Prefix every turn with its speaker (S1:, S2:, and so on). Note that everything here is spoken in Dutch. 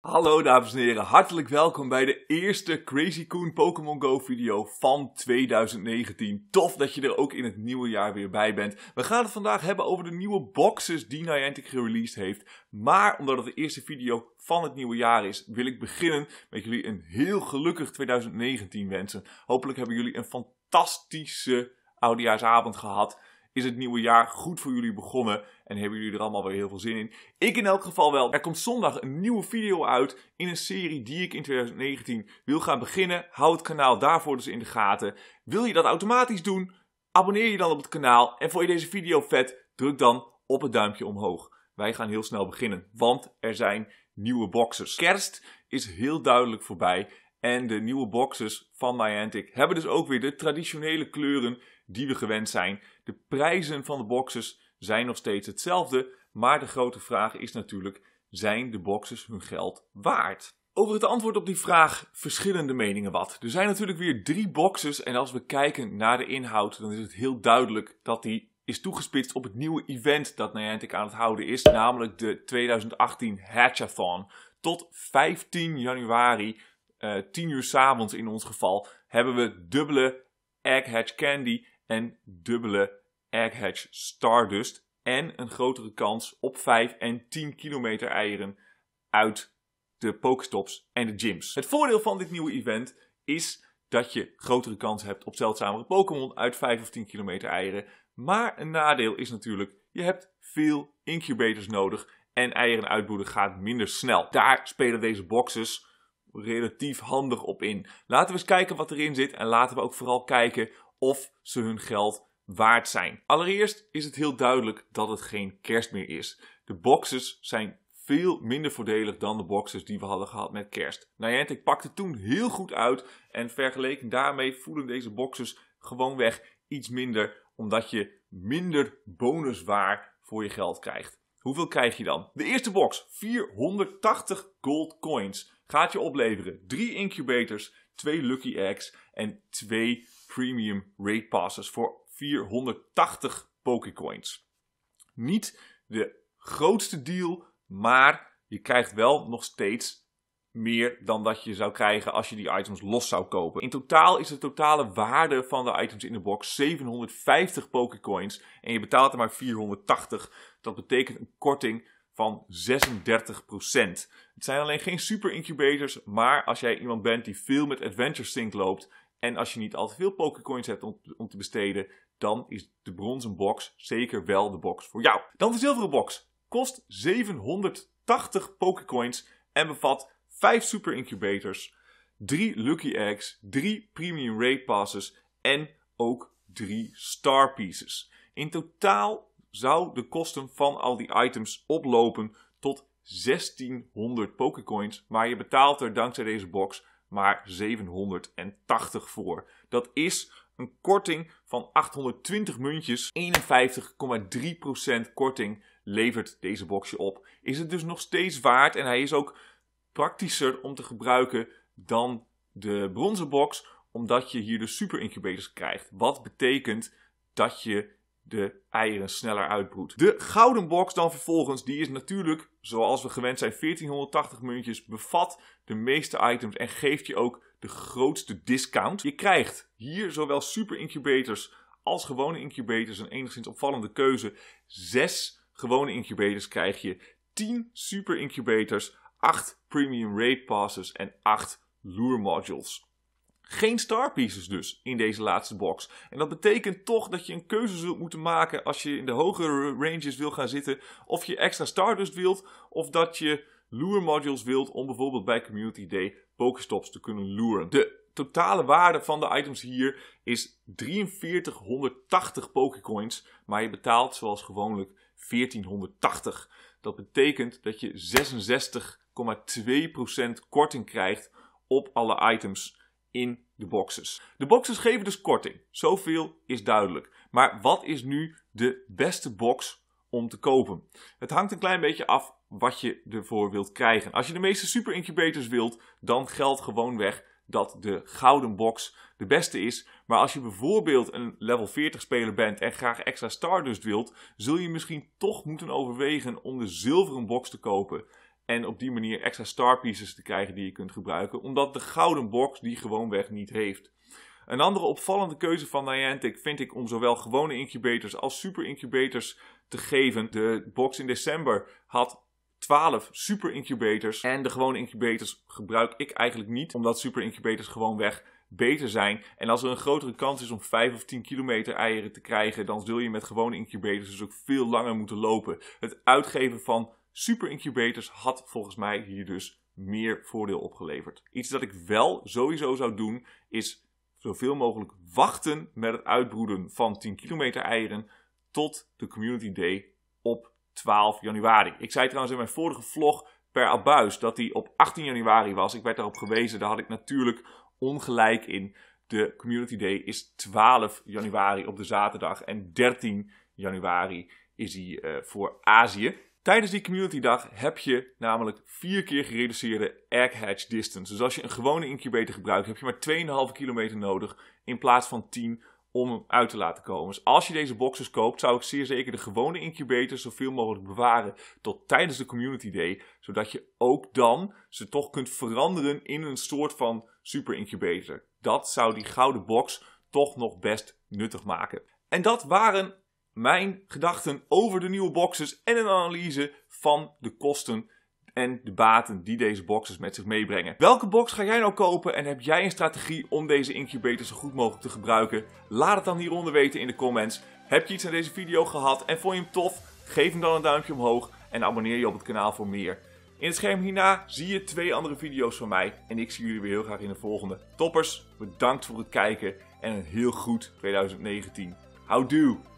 S1: Hallo dames en heren, hartelijk welkom bij de eerste Crazy Coon Pokémon Go video van 2019. Tof dat je er ook in het nieuwe jaar weer bij bent. We gaan het vandaag hebben over de nieuwe boxes die Niantic gereleased heeft. Maar omdat het de eerste video van het nieuwe jaar is, wil ik beginnen met jullie een heel gelukkig 2019 wensen. Hopelijk hebben jullie een fantastische oudejaarsavond gehad is het nieuwe jaar goed voor jullie begonnen en hebben jullie er allemaal weer heel veel zin in. Ik in elk geval wel. Er komt zondag een nieuwe video uit in een serie die ik in 2019 wil gaan beginnen. Houd het kanaal daarvoor dus in de gaten. Wil je dat automatisch doen? Abonneer je dan op het kanaal en vond je deze video vet? Druk dan op het duimpje omhoog. Wij gaan heel snel beginnen, want er zijn nieuwe boxes. Kerst is heel duidelijk voorbij en de nieuwe boxes van Niantic hebben dus ook weer de traditionele kleuren die we gewend zijn. De prijzen van de boxes zijn nog steeds hetzelfde, maar de grote vraag is natuurlijk: zijn de boxes hun geld waard? Over het antwoord op die vraag verschillende meningen wat. Er zijn natuurlijk weer drie boxes en als we kijken naar de inhoud, dan is het heel duidelijk dat die is toegespitst op het nieuwe event dat Niantic aan het houden is, namelijk de 2018 Hatchathon. Tot 15 januari, 10 eh, uur s avonds in ons geval, hebben we dubbele Egg Hatch Candy en dubbele hatch Stardust en een grotere kans op 5 en 10 kilometer eieren uit de Pokestops en de gyms. Het voordeel van dit nieuwe event is dat je grotere kans hebt op zeldzamere Pokémon uit 5 of 10 kilometer eieren. Maar een nadeel is natuurlijk, je hebt veel incubators nodig en eieren uitboeden gaat minder snel. Daar spelen deze boxes relatief handig op in. Laten we eens kijken wat erin zit en laten we ook vooral kijken of ze hun geld waard zijn. Allereerst is het heel duidelijk dat het geen kerst meer is. De boxes zijn veel minder voordelig dan de boxes die we hadden gehad met kerst. Niantic pakte toen heel goed uit en vergeleken daarmee voelen deze boxes gewoonweg iets minder omdat je minder bonuswaar voor je geld krijgt. Hoeveel krijg je dan? De eerste box, 480 gold coins, gaat je opleveren 3 incubators, 2 lucky eggs en 2 Premium Raid Passes voor 480 Pokécoins. Niet de grootste deal, maar je krijgt wel nog steeds meer dan dat je zou krijgen als je die items los zou kopen. In totaal is de totale waarde van de items in de box 750 Pokécoins en je betaalt er maar 480. Dat betekent een korting van 36%. Het zijn alleen geen super incubators, maar als jij iemand bent die veel met Adventure Sync loopt en als je niet al te veel Pokécoins hebt om, te besteden, dan is de bronzen box zeker wel de box voor jou. Dan de zilveren box. Kost 780 Pokécoins en bevat 5 Super Incubators, 3 Lucky Eggs, 3 Premium Raid Passes en ook 3 Star Pieces. In totaal zou de kosten van al die items oplopen tot 1600 Pokécoins, maar je betaalt er dankzij deze box maar 780 voor. Dat is een korting van 820 muntjes, 51,3% korting levert deze boxje op. Is het dus nog steeds waard en hij is ook praktischer om te gebruiken dan de bronzen box, omdat je hier de super incubators krijgt. Wat betekent dat je de eieren sneller uitbroedt. De gouden box dan vervolgens, die is natuurlijk, zoals we gewend zijn, 1480 muntjes, bevat de meeste items en geeft je ook de grootste discount. Je krijgt hier zowel super incubators als gewone incubators, een enigszins opvallende keuze. Zes gewone incubators krijg je, 10 super incubators, 8 premium raid passes en 8 lure modules geen star pieces dus in deze laatste box. En dat betekent toch dat je een keuze zult moeten maken als je in de hogere ranges wil gaan zitten. Of je extra Stardust wilt, of dat je lure modules wilt om bijvoorbeeld bij Community Day Pokestops te kunnen luren. De totale waarde van de items hier is 4380 Pokécoins, maar je betaalt zoals gewoonlijk 1480. Dat betekent dat je 66,2% korting krijgt op alle items in de boxes. De boxes geven dus korting. Zoveel is duidelijk. Maar wat is nu de beste box om te kopen? Het hangt een klein beetje af wat je ervoor wilt krijgen. Als je de meeste super incubators wilt, dan geldt gewoon weg dat de gouden box de beste is. Maar als je bijvoorbeeld een level 40 speler bent en graag extra Stardust wilt, zul je misschien toch moeten overwegen om de zilveren box te kopen. En op die manier extra star pieces te krijgen die je kunt gebruiken. Omdat de gouden box die gewoonweg niet heeft. Een andere opvallende keuze van Niantic vind ik om zowel gewone incubators als super incubators te geven. De box in december had 12 super incubators. En de gewone incubators gebruik ik eigenlijk niet. Omdat super incubators gewoonweg beter zijn. En als er een grotere kans is om 5 of 10 kilometer eieren te krijgen, dan zul je met gewone incubators dus ook veel langer moeten lopen. Het uitgeven van super incubators had volgens mij hier dus meer voordeel opgeleverd. Iets dat ik wel sowieso zou doen is zoveel mogelijk wachten met het uitbroeden van 10 kilometer eieren tot de Community Day op 12 januari. Ik zei trouwens in mijn vorige vlog per abuis dat die op 18 januari was. Ik werd daarop gewezen, daar had ik natuurlijk ongelijk in. De Community Day is 12 januari op de zaterdag en 13 januari is hij eh, voor Azië. Tijdens die community dag heb je namelijk vier keer gereduceerde egg hatch distance. Dus als je een gewone incubator gebruikt, heb je maar 2,5 kilometer nodig in plaats van 10 om hem uit te laten komen. Dus als je deze boxes koopt, zou ik zeer zeker de gewone incubator zoveel mogelijk bewaren tot tijdens de community day, zodat je ook dan ze toch kunt veranderen in een soort van super incubator. Dat zou die gouden box toch nog best nuttig maken. En dat waren mijn gedachten over de nieuwe boxes en een analyse van de kosten en de baten die deze boxes met zich meebrengen. Welke box ga jij nou kopen en heb jij een strategie om deze incubator zo goed mogelijk te gebruiken? Laat het dan hieronder weten in de comments. Heb je iets aan deze video gehad en vond je hem tof? Geef hem dan een duimpje omhoog en abonneer je op het kanaal voor meer. In het scherm hierna zie je twee andere video's van mij en ik zie jullie weer heel graag in de volgende. Toppers, bedankt voor het kijken en een heel goed 2019. do?